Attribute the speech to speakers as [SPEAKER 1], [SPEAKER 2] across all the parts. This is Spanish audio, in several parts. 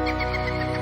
[SPEAKER 1] Thank you.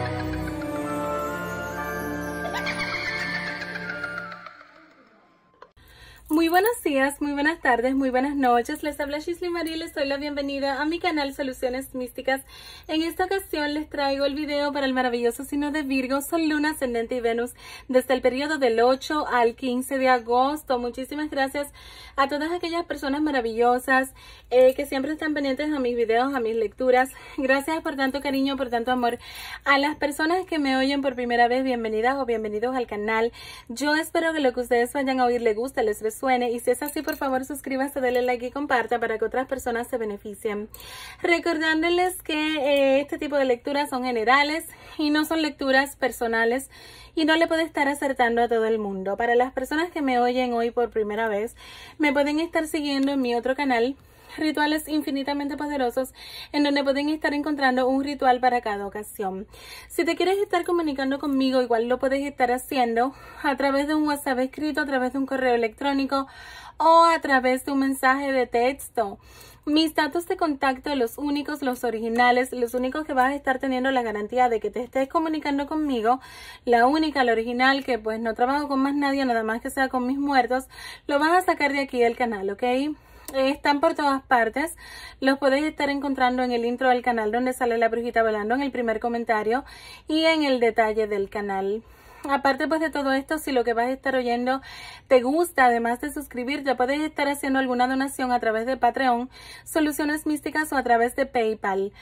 [SPEAKER 1] Muy buenos días, muy buenas tardes, muy buenas noches. Les habla Shisley Marie, les doy la bienvenida a mi canal Soluciones Místicas. En esta ocasión les traigo el video para el maravilloso signo de Virgo, Sol, Luna, Ascendente y Venus, desde el periodo del 8 al 15 de agosto. Muchísimas gracias a todas aquellas personas maravillosas eh, que siempre están pendientes a mis videos, a mis lecturas. Gracias por tanto cariño, por tanto amor. A las personas que me oyen por primera vez, bienvenidas o bienvenidos al canal. Yo espero que lo que ustedes vayan a oír les guste, les resulte y si es así por favor suscríbase, denle like y compartan para que otras personas se beneficien. Recordándoles que eh, este tipo de lecturas son generales y no son lecturas personales y no le puede estar acertando a todo el mundo. Para las personas que me oyen hoy por primera vez me pueden estar siguiendo en mi otro canal rituales infinitamente poderosos en donde pueden estar encontrando un ritual para cada ocasión. Si te quieres estar comunicando conmigo, igual lo puedes estar haciendo a través de un WhatsApp escrito, a través de un correo electrónico o a través de un mensaje de texto. Mis datos de contacto, los únicos, los originales, los únicos que vas a estar teniendo la garantía de que te estés comunicando conmigo, la única, la original, que pues no trabajo con más nadie, nada más que sea con mis muertos, lo vas a sacar de aquí del canal, ¿ok? están por todas partes. Los podéis estar encontrando en el intro del canal donde sale la brujita volando en el primer comentario y en el detalle del canal. Aparte pues de todo esto, si lo que vas a estar oyendo te gusta, además de suscribirte, puedes estar haciendo alguna donación a través de Patreon, Soluciones Místicas o a través de PayPal.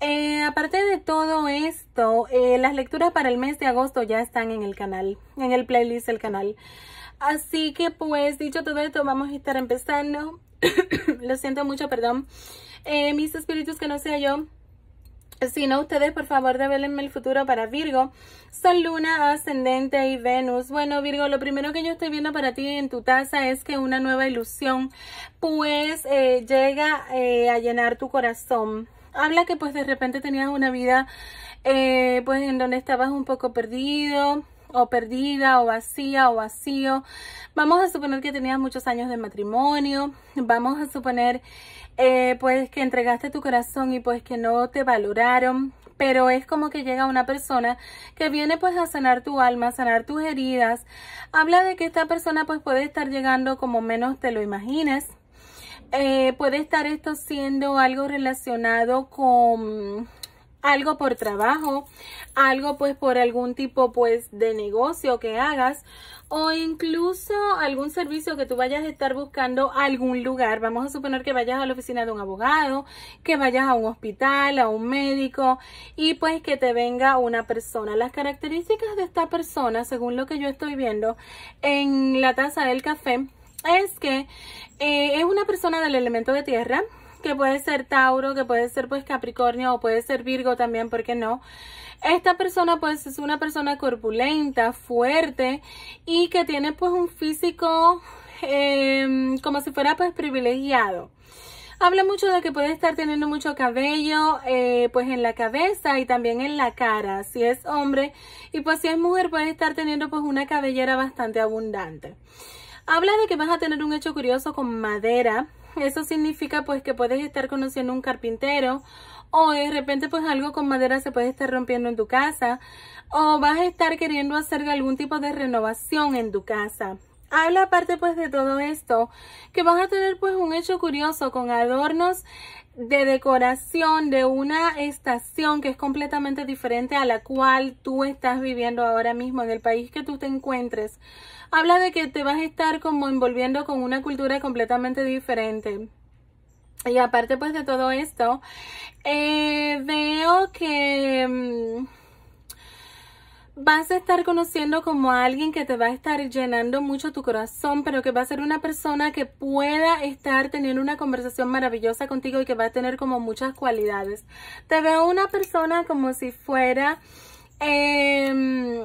[SPEAKER 1] Eh, aparte de todo esto, eh, las lecturas para el mes de agosto ya están en el canal, en el playlist del canal. Así que pues dicho todo esto, vamos a estar empezando. lo siento mucho, perdón. Eh, mis espíritus que no sea yo. Si no, ustedes por favor develenme el futuro para Virgo. Sol, Luna, Ascendente y Venus. Bueno, Virgo, lo primero que yo estoy viendo para ti en tu taza es que una nueva ilusión pues eh, llega eh, a llenar tu corazón. Habla que pues de repente tenías una vida eh, pues en donde estabas un poco perdido o perdida o vacía o vacío. Vamos a suponer que tenías muchos años de matrimonio. Vamos a suponer eh, pues que entregaste tu corazón y pues que no te valoraron, pero es como que llega una persona que viene pues a sanar tu alma, a sanar tus heridas. Habla de que esta persona pues puede estar llegando como menos te lo imagines. Eh, puede estar esto siendo algo relacionado con algo por trabajo, algo pues por algún tipo pues de negocio que hagas o incluso algún servicio que tú vayas a estar buscando algún lugar. Vamos a suponer que vayas a la oficina de un abogado, que vayas a un hospital, a un médico y pues que te venga una persona. Las características de esta persona, según lo que yo estoy viendo en la taza del café, es que eh, es una persona del elemento de tierra, que puede ser Tauro, que puede ser pues Capricornio o puede ser Virgo también, ¿por qué no? Esta persona pues es una persona corpulenta, fuerte y que tiene pues un físico em, como si fuera pues privilegiado. Habla mucho de que puede estar teniendo mucho cabello eh, pues en la cabeza y también en la cara si es hombre y pues si es mujer puede estar teniendo pues una cabellera bastante abundante. Habla de que vas a tener un hecho curioso con madera eso significa pues que puedes estar conociendo un carpintero o de repente pues algo con madera se puede estar rompiendo en tu casa o vas a estar queriendo hacer algún tipo de renovación en tu casa. Habla aparte pues de todo esto que vas a tener pues un hecho curioso con adornos de decoración de una estación que es completamente diferente a la cual tú estás viviendo ahora mismo en el país que tú te encuentres. Habla de que te vas a estar como envolviendo con una cultura completamente diferente. Y aparte pues de todo esto, eh, veo que... Mm, vas a estar conociendo como a alguien que te va a estar llenando mucho tu corazón, pero que va a ser una persona que pueda estar teniendo una conversación maravillosa contigo y que va a tener como muchas cualidades. Te veo una persona como si fuera... Eh,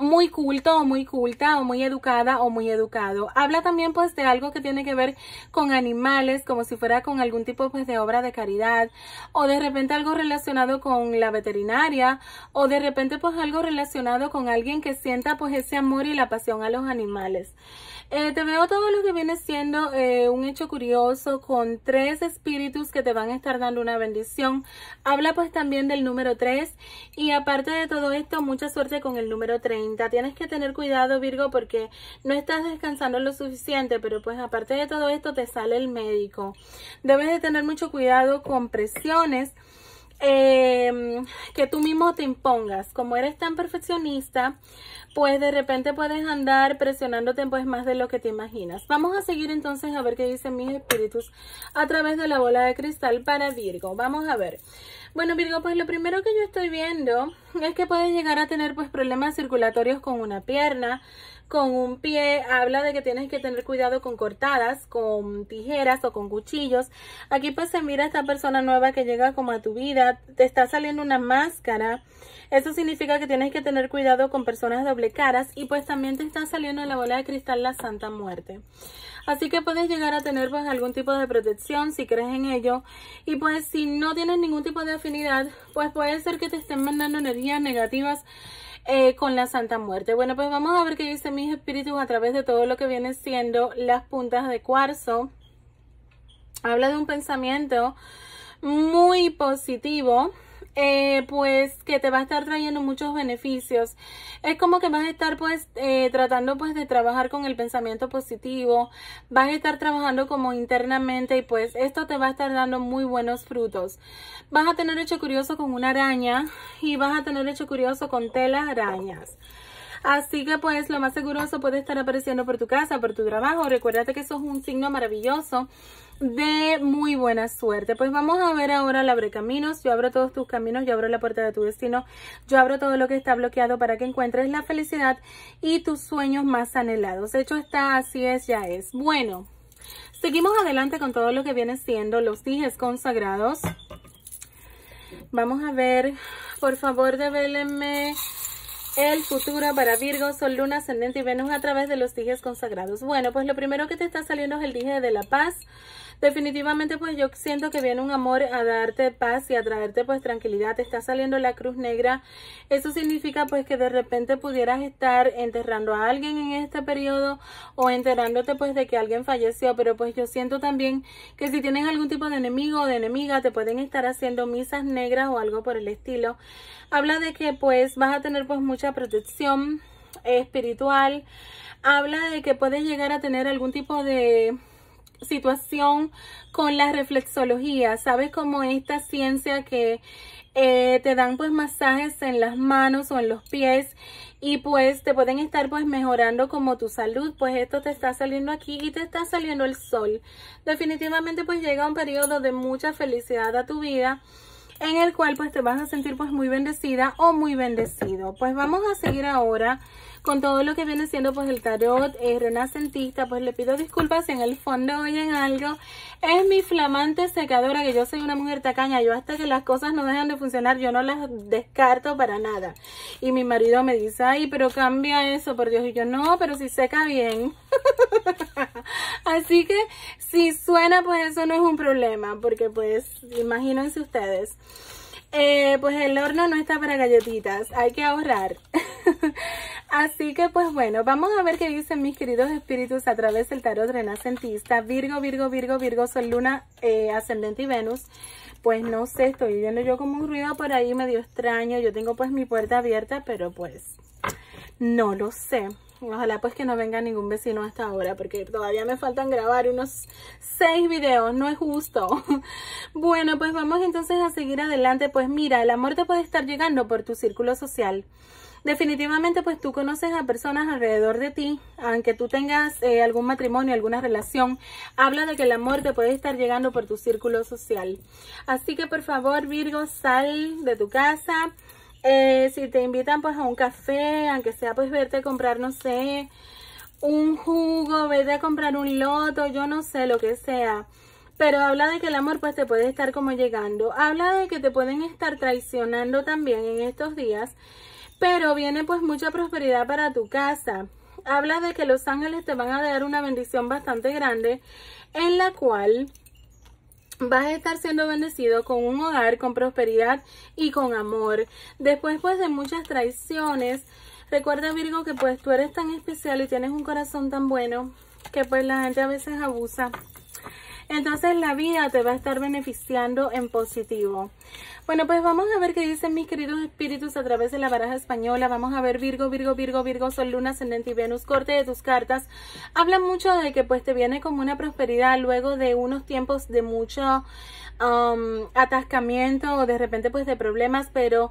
[SPEAKER 1] muy culto o muy culta o muy educada o muy educado. Habla también pues de algo que tiene que ver con animales, como si fuera con algún tipo pues de obra de caridad o de repente algo relacionado con la veterinaria o de repente pues algo relacionado con alguien que sienta pues ese amor y la pasión a los animales. Eh, te veo todo lo que viene siendo eh, un hecho curioso con tres espíritus que te van a estar dando una bendición. Habla pues también del número 3 y aparte de todo esto, mucha suerte con el número 30. Tienes que tener cuidado Virgo porque no estás descansando lo suficiente, pero pues aparte de todo esto te sale el médico. Debes de tener mucho cuidado con presiones Em, que tú mismo te impongas. Como eres tan perfeccionista, pues de repente puedes andar presionándote pues más de lo que te imaginas. Vamos a seguir entonces a ver qué dicen mis espíritus a través de la bola de cristal para Virgo. Vamos a ver. Bueno Virgo, pues lo primero que yo estoy viendo es que puedes llegar a tener pues problemas circulatorios con una pierna, con un pie habla de que tienes que tener cuidado con cortadas, con tijeras o con cuchillos. Aquí pues se mira a esta persona nueva que llega como a tu vida, te está saliendo una máscara. Eso significa que tienes que tener cuidado con personas doble caras y pues también te está saliendo en la bola de cristal la Santa Muerte. Así que puedes llegar a tener pues algún tipo de protección si crees en ello. Y pues si no tienes ningún tipo de afinidad, pues puede ser que te estén mandando energías negativas eh, con la Santa Muerte. Bueno, pues vamos a ver qué dicen mis espíritus a través de todo lo que viene siendo las puntas de cuarzo. Habla de un pensamiento muy positivo eh, pues que te va a estar trayendo muchos beneficios. Es como que vas a estar pues eh, tratando pues de trabajar con el pensamiento positivo, vas a estar trabajando como internamente y pues esto te va a estar dando muy buenos frutos. Vas a tener hecho curioso con una araña y vas a tener hecho curioso con telas arañas. Así que pues lo más seguro eso puede estar apareciendo por tu casa, por tu trabajo. Recuérdate que eso es un signo maravilloso de muy buena suerte. Pues vamos a ver ahora el abre caminos. Yo abro todos tus caminos, yo abro la puerta de tu destino, yo abro todo lo que está bloqueado para que encuentres la felicidad y tus sueños más anhelados. De hecho está, así es, ya es. Bueno, seguimos adelante con todo lo que viene siendo los dijes consagrados. Vamos a ver, por favor, devélenme el futuro para Virgo, Sol, Luna, Ascendente y Venus a través de los dijes consagrados. Bueno, pues lo primero que te está saliendo es el dije de la paz. Definitivamente pues yo siento que viene un amor a darte paz y a traerte pues tranquilidad. Te está saliendo la cruz negra. Eso significa pues que de repente pudieras estar enterrando a alguien en este periodo o enterándote pues de que alguien falleció. Pero pues yo siento también que si tienes algún tipo de enemigo o de enemiga te pueden estar haciendo misas negras o algo por el estilo. Habla de que pues vas a tener pues mucha protección espiritual. Habla de que puedes llegar a tener algún tipo de situación con la reflexología, ¿sabes? Como esta ciencia que eh, te dan pues masajes en las manos o en los pies y pues te pueden estar pues mejorando como tu salud, pues esto te está saliendo aquí y te está saliendo el sol. Definitivamente pues llega un periodo de mucha felicidad a tu vida en el cual pues te vas a sentir pues muy bendecida o muy bendecido. Pues vamos a seguir ahora con todo lo que viene siendo pues el tarot renacentista, pues le pido disculpas si en el fondo oyen algo. Es mi flamante secadora, que yo soy una mujer tacaña, yo hasta que las cosas no dejan de funcionar, yo no las descarto para nada. Y mi marido me dice, ay, pero cambia eso, por Dios, y yo no, pero si seca bien. Así que si suena, pues eso no es un problema, porque pues imagínense ustedes. Eh, pues el horno no está para galletitas, hay que ahorrar. Así que pues bueno, vamos a ver qué dicen mis queridos espíritus a través del tarot renacentista. Virgo, Virgo, Virgo, Virgo, Sol, Luna, eh, Ascendente y Venus. Pues no sé, estoy viendo yo como un ruido por ahí medio extraño. Yo tengo pues mi puerta abierta, pero pues no lo sé. Ojalá pues que no venga ningún vecino hasta ahora porque todavía me faltan grabar unos seis videos, no es justo. Bueno, pues vamos entonces a seguir adelante. Pues mira, el amor te puede estar llegando por tu círculo social. Definitivamente pues tú conoces a personas alrededor de ti, aunque tú tengas eh, algún matrimonio, alguna relación, habla de que el amor te puede estar llegando por tu círculo social. Así que por favor Virgo, sal de tu casa eh, si te invitan pues a un café, aunque sea pues verte a comprar, no sé, un jugo, verte a comprar un loto, yo no sé, lo que sea. Pero habla de que el amor pues te puede estar como llegando. Habla de que te pueden estar traicionando también en estos días. Pero viene pues mucha prosperidad para tu casa. Habla de que los ángeles te van a dar una bendición bastante grande en la cual vas a estar siendo bendecido con un hogar, con prosperidad y con amor. Después pues de muchas traiciones, recuerda Virgo que pues tú eres tan especial y tienes un corazón tan bueno que pues la gente a veces abusa entonces la vida te va a estar beneficiando en positivo. Bueno, pues vamos a ver qué dicen mis queridos espíritus a través de la baraja española. Vamos a ver Virgo, Virgo, Virgo, Virgo, Sol, Luna, Ascendente y Venus. Corte de tus cartas. Habla mucho de que pues te viene como una prosperidad luego de unos tiempos de mucho um, atascamiento o de repente pues de problemas, pero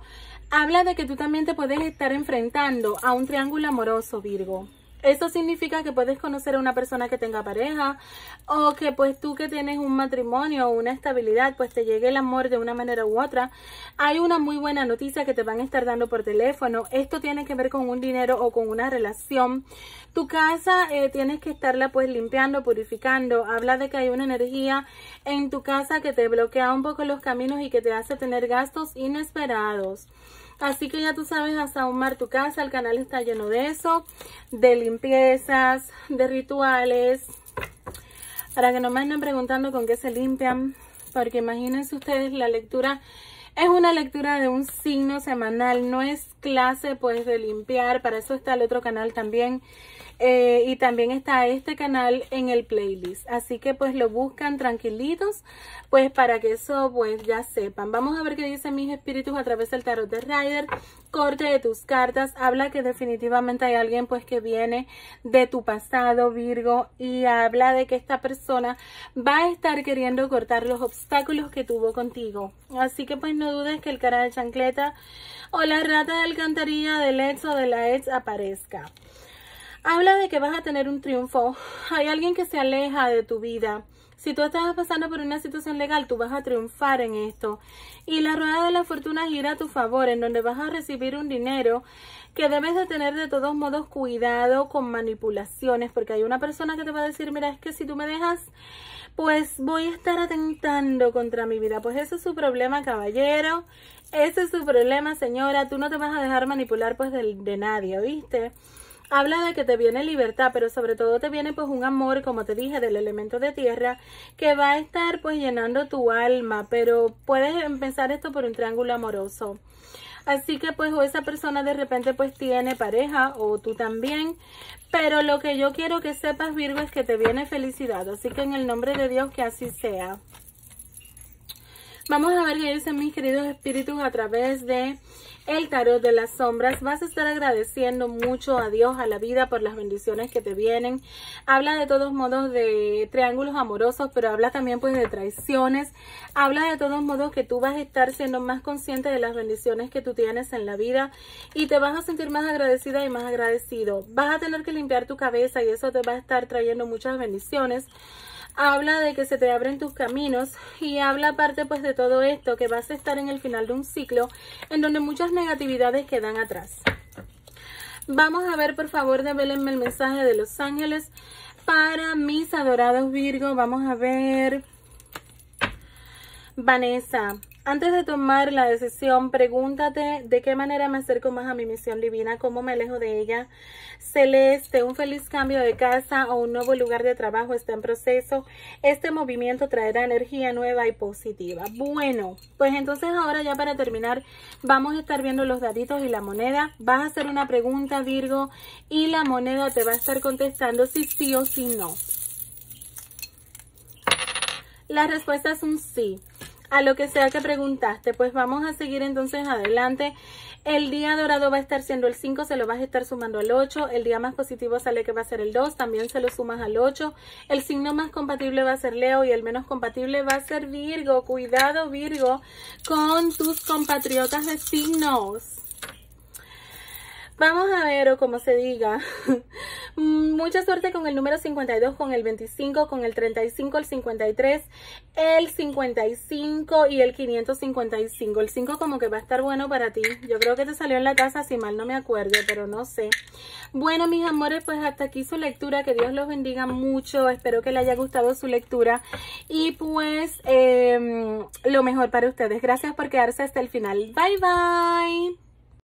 [SPEAKER 1] habla de que tú también te puedes estar enfrentando a un triángulo amoroso, Virgo. Eso significa que puedes conocer a una persona que tenga pareja o que pues tú que tienes un matrimonio o una estabilidad, pues te llegue el amor de una manera u otra. Hay una muy buena noticia que te van a estar dando por teléfono. Esto tiene que ver con un dinero o con una relación. Tu casa eh, tienes que estarla pues limpiando, purificando. Habla de que hay una energía en tu casa que te bloquea un poco los caminos y que te hace tener gastos inesperados. Así que ya tú sabes, un mar tu casa, el canal está lleno de eso, de limpiezas, de rituales. Para que no me anden preguntando con qué se limpian, porque imagínense ustedes la lectura es una lectura de un signo semanal, no es clase pues de limpiar, para eso está el otro canal también eh, y también está este canal en el playlist así que pues lo buscan tranquilitos pues para que eso pues ya sepan vamos a ver qué dicen mis espíritus a través del tarot de Rider corte de tus cartas habla que definitivamente hay alguien pues que viene de tu pasado Virgo y habla de que esta persona va a estar queriendo cortar los obstáculos que tuvo contigo así que pues no dudes que el cara de chancleta o la rata de alcantarilla del ex o de la ex aparezca Habla de que vas a tener un triunfo. Hay alguien que se aleja de tu vida. Si tú estás pasando por una situación legal, tú vas a triunfar en esto. Y la rueda de la fortuna gira a tu favor, en donde vas a recibir un dinero que debes de tener de todos modos cuidado con manipulaciones, porque hay una persona que te va a decir, mira, es que si tú me dejas, pues voy a estar atentando contra mi vida. Pues ese es su problema, caballero. Ese es su problema, señora. Tú no te vas a dejar manipular pues de, de nadie, ¿oíste? habla de que te viene libertad, pero sobre todo te viene pues un amor, como te dije, del elemento de tierra, que va a estar pues llenando tu alma, pero puedes empezar esto por un triángulo amoroso. Así que pues o esa persona de repente pues tiene pareja o tú también. Pero lo que yo quiero que sepas Virgo es que te viene felicidad. Así que en el nombre de Dios que así sea. Vamos a ver qué dicen mis queridos espíritus a través de el tarot de las sombras. Vas a estar agradeciendo mucho a Dios, a la vida por las bendiciones que te vienen. Habla de todos modos de triángulos amorosos, pero habla también pues de traiciones. Habla de todos modos que tú vas a estar siendo más consciente de las bendiciones que tú tienes en la vida y te vas a sentir más agradecida y más agradecido. Vas a tener que limpiar tu cabeza y eso te va a estar trayendo muchas bendiciones habla de que se te abren tus caminos y habla aparte pues de todo esto que vas a estar en el final de un ciclo en donde muchas negatividades quedan atrás. Vamos a ver por favor develenme el mensaje de los ángeles para mis adorados Virgo. Vamos a ver Vanessa. Antes de tomar la decisión, pregúntate de qué manera me acerco más a mi misión divina, cómo me alejo de ella. Celeste, un feliz cambio de casa o un nuevo lugar de trabajo está en proceso. Este movimiento traerá energía nueva y positiva. Bueno, pues entonces ahora ya para terminar, vamos a estar viendo los daditos y la moneda. Vas a hacer una pregunta, Virgo, y la moneda te va a estar contestando si sí o si no. La respuesta es un sí a lo que sea que preguntaste. Pues vamos a seguir entonces adelante. El día dorado va a estar siendo el 5, se lo vas a estar sumando al 8. El día más positivo sale que va a ser el 2, también se lo sumas al 8. El signo más compatible va a ser Leo y el menos compatible va a ser Virgo. Cuidado Virgo con tus compatriotas de signos. Vamos a ver, o como se diga, Mm, mucha suerte con el número 52, con el 25, con el 35, el 53, el 55 y el 555. El 5 como que va a estar bueno para ti. Yo creo que te salió en la casa, si mal no me acuerdo, pero no sé. Bueno, mis amores, pues hasta aquí su lectura. Que Dios los bendiga mucho. Espero que les haya gustado su lectura. Y pues em, lo mejor para ustedes. Gracias por quedarse hasta el final. Bye, bye.